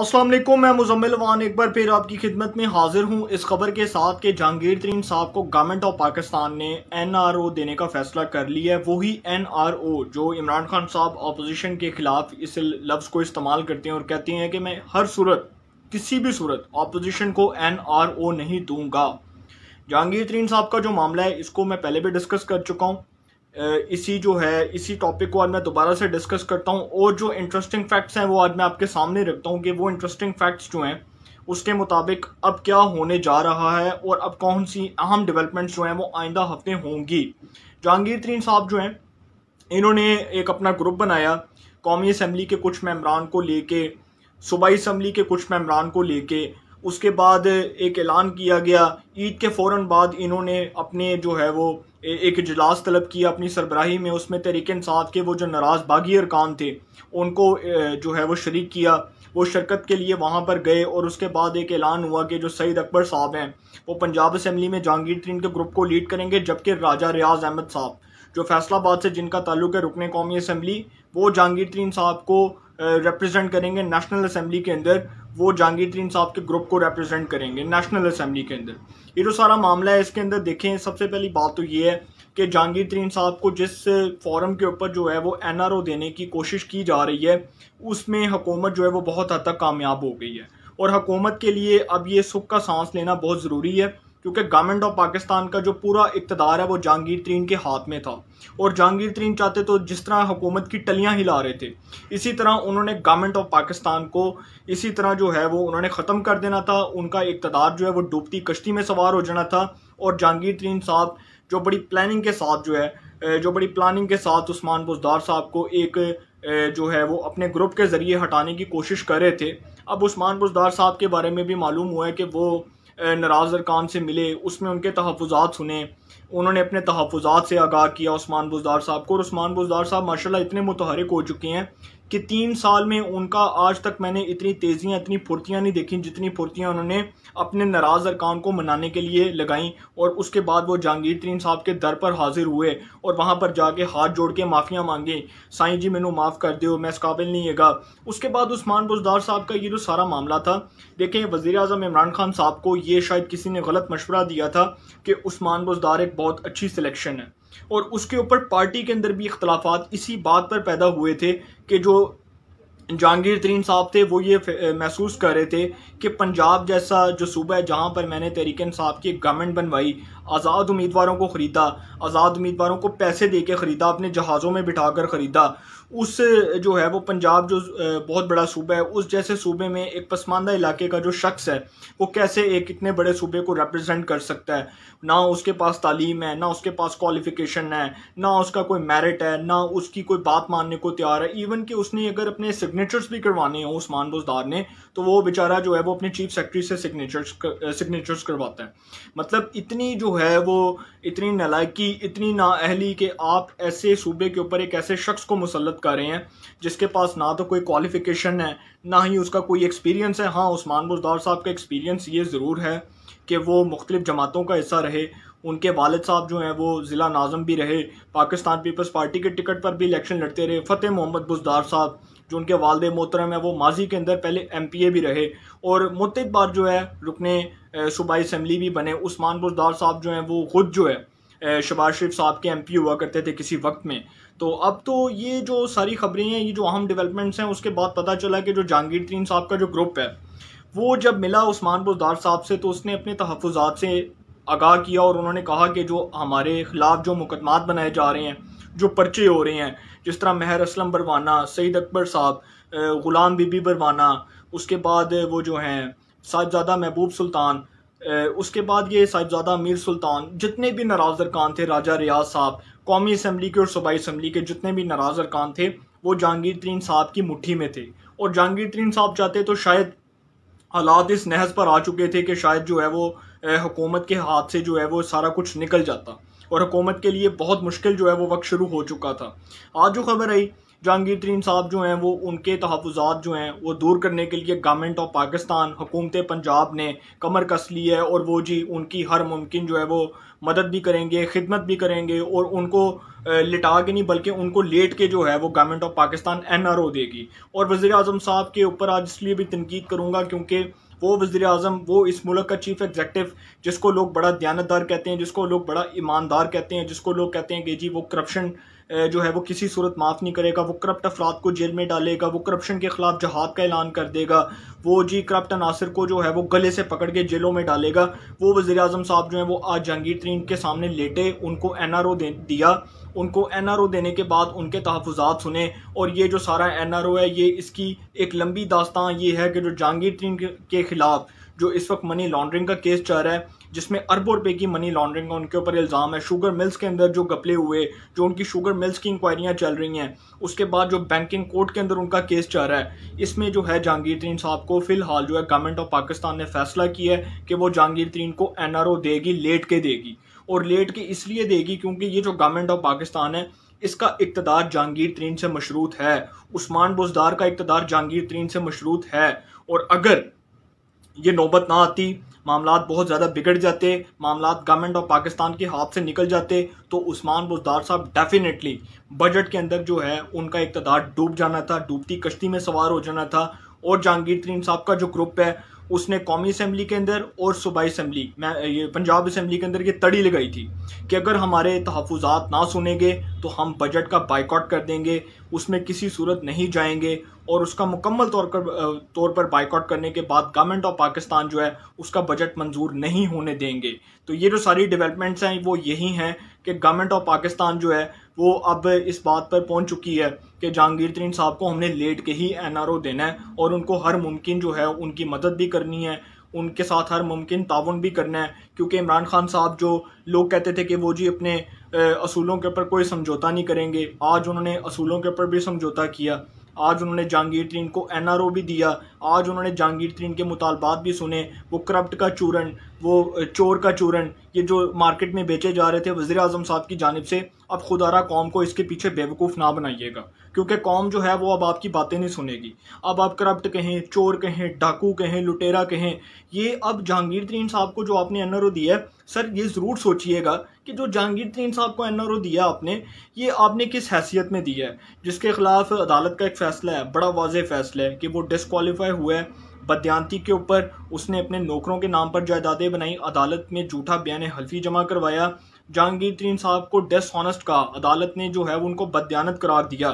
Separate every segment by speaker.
Speaker 1: असलम मैं मुजम्मिल वान एक बार फिर आपकी खिदमत में हाजिर हूँ इस खबर के साथ कि जहांगीर तरीन साहब को गवर्नमेंट ऑफ पाकिस्तान ने एन आर ओ देने का फैसला कर लिया है वही एन आर ओ जो इमरान खान साहब अपोजिशन के खिलाफ इस लफ्ज़ को इस्तेमाल करते हैं और कहते हैं कि मैं हर सूरत किसी भी सूरत अपोजिशन को एन आर ओ नहीं दूँगा जहांगीर तरीन साहब का जो मामला है इसको मैं पहले भी डिस्कस कर चुका हूँ इसी जो है इसी टॉपिक को आज मैं दोबारा से डिस्कस करता हूँ और जो इंटरेस्टिंग फैक्ट्स हैं वो आज मैं आपके सामने रखता हूँ कि वो इंटरेस्टिंग फैक्ट्स जो हैं उसके मुताबिक अब क्या होने जा रहा है और अब कौन सी अहम डेवलपमेंट्स जो हैं वो आइंदा हफ्ते होंगी जहांगीर तरीन साहब जो हैं इन्होंने एक अपना ग्रुप बनाया कौमी असम्बली के कुछ मम्बरान को लेके सूबाई असम्बली के कुछ मम्बरान को लेके उसके बाद एक ऐलान किया गया ईद के फ़ौर बाद इन्होंने अपने जो है वो एक इजलास तलब किया अपनी सरबराही में उसमें तरीक साथ के वो जो नाराज़ बागी अरकान थे उनको जो है वो शरीक किया वो शिरकत के लिए वहाँ पर गए और उसके बाद एक ऐलान हुआ कि जो सईद अकबर साहब हैं वो पंजाब असम्बली में जहांगीर तरीन के ग्रुप को लीड करेंगे जबकि राजा रियाज अहमद साहब जो फैसलाबाद से जिनका ताल्लुक है रुकन कौमी असम्बली वो जहांगीर तरीन साहब को रिप्रजेंट करेंगे नेशनल असम्बली के अंदर वो जहांगीर तरीन साहब के ग्रुप को रिप्रेजेंट करेंगे नेशनल असम्बली के अंदर ये जो सारा मामला है इसके अंदर देखें सबसे पहली बात तो ये है कि जहांगीर तरीन साहब को जिस फॉरम के ऊपर जो है वो ओ देने की कोशिश की जा रही है उसमें हुकूमत जो है वो बहुत हद तक कामयाब हो गई है और हुकूमत के लिए अब ये सुख का सांस लेना बहुत ज़रूरी है क्योंकि गवर्नमेंट ऑफ पाकिस्तान का जो पूरा इकतदार है वो जहांगीर तरीन के हाथ में था और जहांगीर तरीन चाहते तो जिस तरह हुकूमत की टलियाँ हिला रहे थे इसी तरह उन्होंने गवर्नमेंट ऑफ पाकिस्तान को इसी तरह जो है वो उन्होंने ख़त्म कर देना था उनका इकतदार जो है वो डूबती कश्ती में सवार हो जाना था और जहांगीर तरीन साहब जो बड़ी प्लानिंग के साथ जो है जो बड़ी प्लानिंग के साथ उस्मान बुजदार साहब को एक जो है वो अपने ग्रुप के ज़रिए हटाने की कोशिश कर रहे थे अब उस्मान बुजदार साहब के बारे में भी मालूम हुआ है कि वो नराजर खान से मिले उसमें उनके तहफ़ात सुने उन्होंने अपने तहफ़ात से आगाह किया उस्मान बुजदार साहब को और उस्मान बुजदार साहब माशाल्लाह इतने मुतहरक हो चुके हैं कि तीन साल में उनका आज तक मैंने इतनी तेज़ियाँ इतनी फुर्तियाँ नहीं देखी जितनी फुर्तियाँ उन्होंने अपने नाराज़ अरकान को मनाने के लिए लगाई और उसके बाद वो जहांगीर तरीन साहब के दर पर हाजिर हुए और वहाँ पर जाके हाथ जोड़ के माफिया मांगी साईं जी मैनू माफ़ कर दो मैं इस काबिल नहीं हैगा उसके बाद उस्मान बुजदार साहब का ये जो सारा मामला था देखें वज़ी अजम इमरान खान साहब को ये शायद किसी ने गलत मशवरा दिया था कि उस्मान बुजदार एक बहुत अच्छी सिलेक्शन है और उसके ऊपर पार्टी के अंदर भी इख्तलाफात इसी बात पर पैदा हुए थे कि जो जहांगीर तरीन साहब थे वो ये महसूस कर रहे थे कि पंजाब जैसा जो सूबा है जहाँ पर मैंने तहरीक साहब की गवर्नमेंट बनवाई आज़ाद उम्मीदवारों को ख़रीदा आज़ाद उम्मीदवारों को पैसे दे के ख़रीदा अपने जहाज़ों में बिठा कर ख़रीदा उस जो है वो पंजाब जो बहुत बड़ा सूबा है उस जैसे सूबे में एक पसमानदा इलाके का जो शख्स है वो कैसे एक इतने बड़े सूबे को रिप्रजेंट कर सकता है ना उसके पास तालीम है ना उसके पास क्वालिफिकेशन है ना उसका कोई मेरिट है ना उसकी कोई बात मानने को तैयार है इवन कि उसने अगर अपने सिग्नेचर्स भी करवाने हों उस्मान बोजदार ने तो वो बेचारा जो है वो अपने चीफ सेक्रेटरी से सिग्नेचर्स सिग्नेचर्स करवाता है मतलब इतनी जो है वो इतनी नलायकी इतनी नाअहली कि आप ऐसे सूबे के ऊपर एक ऐसे शख्स को मुसलत कर रहे हैं जिसके पास ना तो कोई क्वालिफिकेशन है ना ही उसका कोई एक्सपीरियंस है हाँ उस्मान बुजदार साहब का एक्सपीरियंस ये ज़रूर है कि वो मुख्तलिफ़ जमातों का हिस्सा रहे उनके वालद साहब जो हैं वो ज़िला नाजम भी रहे पाकिस्तान पीपल्स पार्टी के टिकट पर भी इलेक्शन लड़ते रहे फ़तेह मोहम्मद बुजदार साहब जो उनके वालद मोहतरम है वो माजी के अंदर पहले एम पी ए भी रहे और मुतद बार जो है रुकने सूबाई इसम्बली भी बने उस्मान बुजदार साहब जो हैं वो खुद जो है शबाज शरीफ साहब के एम पी हुआ करते थे किसी वक्त में तो अब तो ये जो सारी खबरें हैं ये जो अहम डेवलपमेंट्स हैं उसके बाद पता चला कि जो जहांगीर तरीन साहब का जो ग्रुप है वो जब मिला उस्मान बुजदार साहब से तो उसने अपने तहफ़ात से आगाह किया और उन्होंने कहा कि जो हमारे ख़िलाफ़ जो मुकदमात बनाए जा रहे हैं जो पर्चे हो रहे हैं जिस तरह महर असलम बरवाना सईद अकबर साहब ग़ुलाम बीबी बरवाना उसके बाद वो जो हैं साहिबजादा महबूब सुल्तान उसके बाद ये साहिबजादा अमीर सुल्तान जितने भी नाराज़ अरकान थे राजा रियाज साहब कौमी असम्बली के और सूबाई असम्बली के जितने भी नाराज़ अरकान थे वो जहांगीर तरीन साहब की मुट्ठी में थे और जहांगीर तरीन साहब जाते तो शायद हालात इस नहज पर आ चुके थे कि शायद जो है वो हुकूमत के हाथ से जो है वो सारा कुछ निकल जाता और हुकूमत के लिए बहुत मुश्किल जो है वो वक्त शुरू हो चुका था आज जो खबर आई जहांगीर तरीन साहब जो हैं वो उनके तहफात जो हैं वो दूर करने के लिए गवर्नमेंट ऑफ पाकिस्तान हुकूमत पंजाब ने कमर कस ली है और वो जी उनकी हर मुमकिन जो है वो मदद भी करेंगे खिदमत भी करेंगे और उनको लिटा के नहीं बल्कि उनको लेट के जो है वो government of Pakistan N R O देगी और वज़ी अजम साहब के ऊपर आज इसलिए भी तनकीद करूँगा क्योंकि वो वजीर अजम वो इस मुल्क का चीफ एग्जेक्टिव जिसको लोग बड़ा दयानतदार कहते हैं जिसको लोग बड़ा ईमानदार कहते हैं जिसको लोग कहते हैं कि जी वो करप्शन जो है वो किसी सूरत माफ़ नहीं करेगा वो करप्ट अफराद को जेल में डालेगा वो करप्शन के खिलाफ जहाद का ऐलान कर देगा वो जी करप्ट अनासर को जो है वो गले से पकड़ के जेलों में डालेगा वो वजी अजम साहब जो है वो आज जहांगीर तरीन के सामने लेटे उनको एन आर ओ दे दिया उनको एन आर ओ देने के बाद उनके तहफात सुने और ये जो सारा एन आर ओ है ये इसकी एक लंबी दास्तान ये है कि जो जहांगीर तरीन के ख़िलाफ़ जो इस वक्त मनी लॉन्ड्रिंग का केस चल रहा है जिसमें अरबों रुपए की मनी लॉन्ड्रिंग का उनके ऊपर इल्ज़ाम है शुगर मिल्स के अंदर जो गपले हुए जो उनकी शुगर मिल्स की इंक्वायरियाँ चल रही हैं उसके बाद जो बैंकिंग कोर्ट के अंदर उनका केस चल रहा है इसमें जो है जहांगीर तरीन साहब को फिलहाल जो है गवर्नमेंट ऑफ पाकिस्तान ने फैसला किया है कि वो जहांगीर तरीन को एन देगी लेट के देगी और लेट के इसलिए देगी क्योंकि ये जो गवर्नमेंट ऑफ पाकिस्तान है इसका इकतदार जहांगीर तरीन से मशरूत है उस्मान बुजदार का इकतदार जहांगीर तरीन से मशरूत है और अगर ये नौबत ना आती मामला बहुत ज़्यादा बिगड़ जाते मामला गवर्नमेंट ऑफ पाकिस्तान के हाथ से निकल जाते तो उस्मान बुजदार साहब डेफिनेटली बजट के अंदर जो है उनका इकतदार डूब जाना था डूबती कश्ती में सवार हो जाना था और जहांगीर तरीन साहब का जो ग्रुप है उसने कौमी असम्बली के अंदर और सूबाई असम्बली मैं ये पंजाब असम्बली के अंदर ये तड़ी लगाई थी कि अगर हमारे तहफात ना सुनेंगे तो हम बजट का बाइकआउट कर देंगे उसमें किसी सूरत नहीं जाएंगे और उसका मुकम्मल तौर पर तौर पर बाइकआउट करने के बाद गवर्नमेंट ऑफ पाकिस्तान जो है उसका बजट मंजूर नहीं होने देंगे तो ये जो सारी डेवलपमेंट्स हैं वो यही हैं कि गवर्नमेंट ऑफ पाकिस्तान जो है वो अब इस बात पर पहुंच चुकी है कि जहांगीर तरीन साहब को हमने लेट के ही एन देना है और उनको हर मुमकिन जो है उनकी मदद भी करनी है उनके साथ हर मुमकिन ताउन भी करना है क्योंकि इमरान खान साहब जो लोग कहते थे कि वो जी अपने असूलों के ऊपर कोई समझौता नहीं करेंगे आज उन्होंने असूलों के ऊपर भी समझौता किया आज उन्होंने जहांगीर तरीन को एन आर ओ भी दिया आज उन्होंने जहांगीर तरीन के मुतालबात भी सुने वो करप्ट का चूरन वो चोर का चूरन ये जो मार्केट में बेचे जा रहे थे वज़ी अजम साहब की जानब से अब खुदारा कौम को इसके पीछे बेवकूफ़ ना बनाइएगा क्योंकि कौम जो है वो अब आपकी बातें नहीं सुनेगी अब आप करप्ट कहें चोर कहें डाकू कहें लुटेरा कहें ये अब जहांगीर तरीन साहब को जो आपने एन आर ओ दिया है सर ये ज़रूर सोचिएगा कि जो जहांगीर तरीन साहब को एन आर ओ दिया आपने ये आपने किस हैसियत में दिया है जिसके ख़िलाफ़ अदालत का एक फ़ैसला है बड़ा वाज फैसला है कि वो डिसकॉलीफाई हुआ है बदयांती के ऊपर उसने अपने नौकरों के नाम पर जायदादें बनाई अदालत में झूठा बयान हल्फी जमा करवाया जहांगीर तरीन साहब को डिसऑनेस्ट कहा अदालत ने जो है उनको बदयानत करार दिया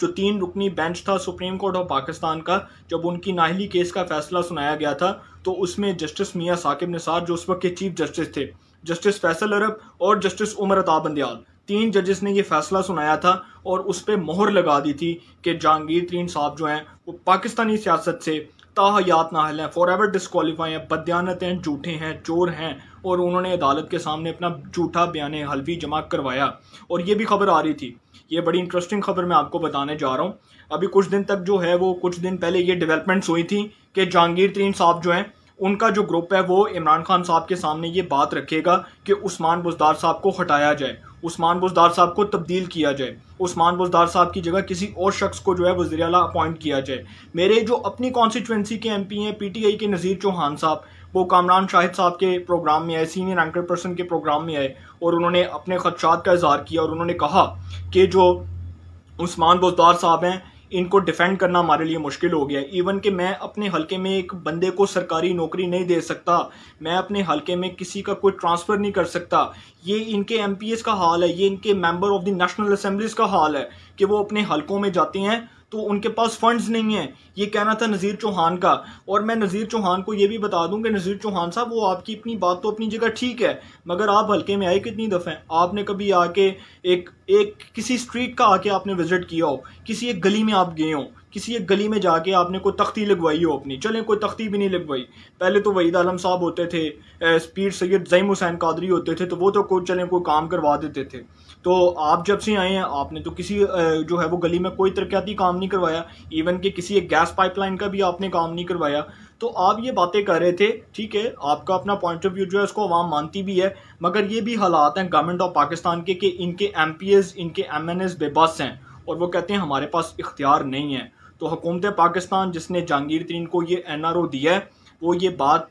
Speaker 1: जो तीन रुकनी बेंच था सुप्रीम कोर्ट ऑफ पाकिस्तान का जब उनकी नाहली केस का फैसला सुनाया गया था तो उसमें जस्टिस मियाँ साकिब निसार जो उस वक्त के चीफ जस्टिस थे जस्टिस फैसल अरब और जस्टिस उमर अता बंदयाल तीन जजेस ने ये फैसला सुनाया था और उस पर मोहर लगा दी थी कि जहांगीर तरीन साहब जो हैं वो पाकिस्तानी सियासत से ताहयात हल हैं फॉर एवर डिसकॉलीफाई हैं बदयानत हैं झूठे हैं चोर हैं और उन्होंने अदालत के सामने अपना झूठा बयान हल्फी जमा करवाया और ये भी खबर आ रही थी ये बड़ी इंटरेस्टिंग खबर मैं आपको बताने जा रहा हूँ अभी कुछ दिन तक जो है वो कुछ दिन पहले ये डेवलपमेंट्स हुई थी कि जहांगीर तरीन साहब जो हैं उनका जो ग्रुप है वो इमरान खान साहब के सामने ये बात रखेगा कि उस्मान बुजदार साहब को हटाया जाए उस्मान बुजदार साहब को तब्दील किया जाए उस्मान बुजदार साहब की जगह किसी और शख्स को जो है वजी अला अपॉइंट किया जाए मेरे जो अपनी कॉन्स्टिट्यूंसी के एम पी हैं पी टी आई के नज़ीर चौहान साहब वो कामरान शाहिद साहब के प्रोग्राम में आए सीनियर एंकर पर्सन के प्रोग्राम में आए और उन्होंने अपने खदशात का इजहार किया और उन्होंने कहा कि जो उस्मान बुजदार साहब हैं इनको डिफेंड करना हमारे लिए मुश्किल हो गया इवन कि मैं अपने हलके में एक बंदे को सरकारी नौकरी नहीं दे सकता मैं अपने हलके में किसी का कोई ट्रांसफ़र नहीं कर सकता ये इनके एम का हाल है ये इनके member of the national assemblies का हाल है कि वो अपने हलकों में जाते हैं तो उनके पास फंड्स नहीं है ये कहना था नज़ीर चौहान का और मैं नज़ीर चौहान को ये भी बता दूं कि नज़ीर चौहान साहब वो आपकी अपनी बात तो अपनी जगह ठीक है मगर आप हल्के में आए कितनी दफ़े आपने कभी आके एक एक किसी स्ट्रीट का आके आपने विज़िट किया हो किसी एक गली में आप गए हों किसी एक गली में जाके आपने कोई तख्ती लगवाई हो अपनी चलें कोई तख्ती भी नहीं लगवाई पहले तो वहीद आलम साहब होते थे स्पीड सैयद जईम हुसैन कादरी होते थे तो वो तो कोई चलें कोई काम करवा देते थे तो आप जब से आए हैं आपने तो किसी जो है वो गली में कोई तरक्याती काम नहीं करवाया इवन कि किसी एक गैस पाइपलाइन का भी आपने काम नहीं करवाया तो आप ये बातें कर रहे थे ठीक है आपका अपना पॉइंट ऑफ व्यू जो है उसको आवाम मानती भी है मगर ये भी हालात हैं गवर्नमेंट ऑफ पाकिस्तान के कि इनके एम इनके एम बेबस हैं और वो कहते हैं हमारे पास इख्तियार नहीं है तो हुकूमत पाकिस्तान जिसने जहांगीर तरीन को ये एन आर ओ दिया है वो ये बात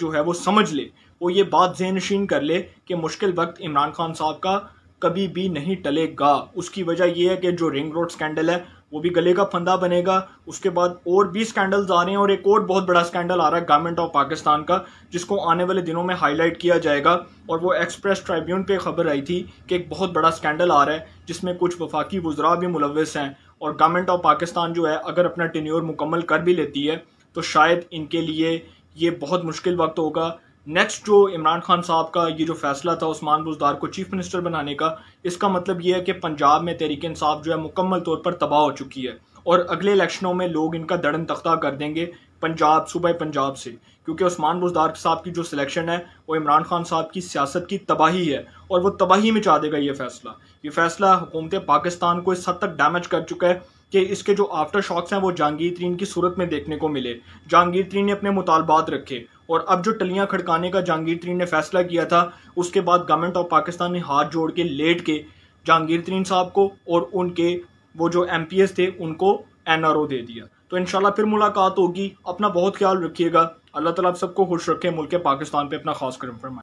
Speaker 1: जो है वो समझ ले वो ये बात जहन नशीन कर ले कि मुश्किल वक्त इमरान खान साहब का कभी भी नहीं टलेगा उसकी वजह यह है कि जो रिंग रोड स्कैंडल है वो भी गले का फंदा बनेगा उसके बाद और भी स्कैंडल्स आ रहे हैं और एक और बहुत बड़ा स्कैंडल आ रहा है गवर्नमेंट ऑफ पाकिस्तान का जिसको आने वाले दिनों में हाईलाइट किया जाएगा और वो एक्सप्रेस ट्राइब्यून पे खबर आई थी कि एक बहुत बड़ा स्कैंडल आ रहा है जिसमें कुछ वफाकी वजरा भी मुलवस हैं और गवर्नमेंट ऑफ पाकिस्तान जो है अगर अपना टेन्योर मुकम्मल कर भी लेती है तो शायद इनके लिए ये बहुत मुश्किल वक्त होगा नेक्स्ट जो इमरान खान साहब का ये जो फैसला था उस्मान बुजदार को चीफ मिनिस्टर बनाने का इसका मतलब ये है कि पंजाब में तहरीक इंसाफ जो है मुकम्मल तौर पर तबाह हो चुकी है और अगले इलेक्शनों में लोग इनका दड़न तख्ता कर देंगे पंजाब सूबह पंजाब से क्योंकि उस्मान बुजदार साहब की जो सिलेक्शन है वो इमरान खान साहब की सियासत की तबाही है और वो तबाही में चाह देगा ये फैसला ये फैसला हुकूमत पाकिस्तान को इस हद तक डैमेज कर चुका है कि इसके जो आफ्टर शॉक्स हैं वो जहांगीर तरीन की सूरत में देखने को मिले जहांगीर तरीन ने अपने मुतालबात रखे और अब जो टलियाँ खड़काने का जहांगीर तरीन ने फैसला किया था उसके बाद गवर्नमेंट ऑफ पाकिस्तान ने हाथ जोड़ के लेट के जहांगीर तरीन साहब को और उनके वो जो एम थे उनको एन दे दिया तो इन फिर मुलाकात होगी अपना बहुत ख्याल रखिएगा अल्लाह ताला आप सबको खुश रखे मुल्क पाकिस्तान पर अपना खास करम फरमाए